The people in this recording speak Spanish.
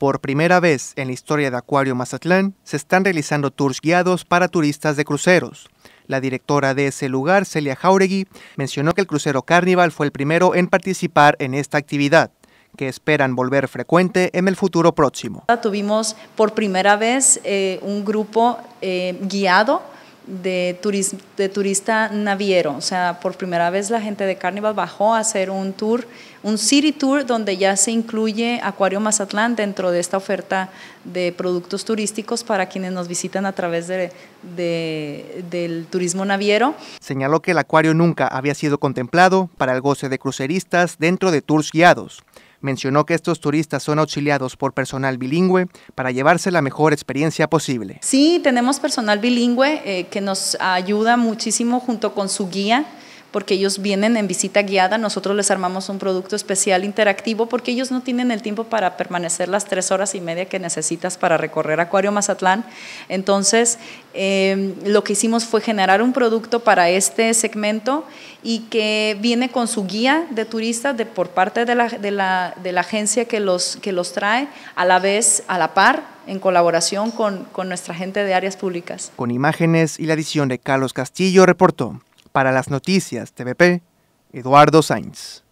Por primera vez en la historia de Acuario Mazatlán, se están realizando tours guiados para turistas de cruceros. La directora de ese lugar, Celia Jauregui, mencionó que el crucero Carnival fue el primero en participar en esta actividad que esperan volver frecuente en el futuro próximo. Tuvimos por primera vez eh, un grupo eh, guiado de, de, turista naviero. O sea, por primera vez la gente de Carnival bajó a hacer un tour, un city tour donde ya se incluye Acuario Mazatlán dentro de esta oferta de productos turísticos para quienes nos visitan a través de, de, del turismo naviero. Señaló que el acuario nunca había sido contemplado para el goce de cruceristas dentro de tours guiados. Mencionó que estos turistas son auxiliados por personal bilingüe para llevarse la mejor experiencia posible. Sí, tenemos personal bilingüe eh, que nos ayuda muchísimo junto con su guía porque ellos vienen en visita guiada, nosotros les armamos un producto especial interactivo porque ellos no tienen el tiempo para permanecer las tres horas y media que necesitas para recorrer Acuario Mazatlán. Entonces, eh, lo que hicimos fue generar un producto para este segmento y que viene con su guía de turistas de, por parte de la, agencia que los, que los trae, a la vez, a la par, en colaboración con, con, nuestra gente de áreas públicas. Con imágenes y la edición de Carlos Castillo reportó para las noticias TVP, Eduardo Sainz.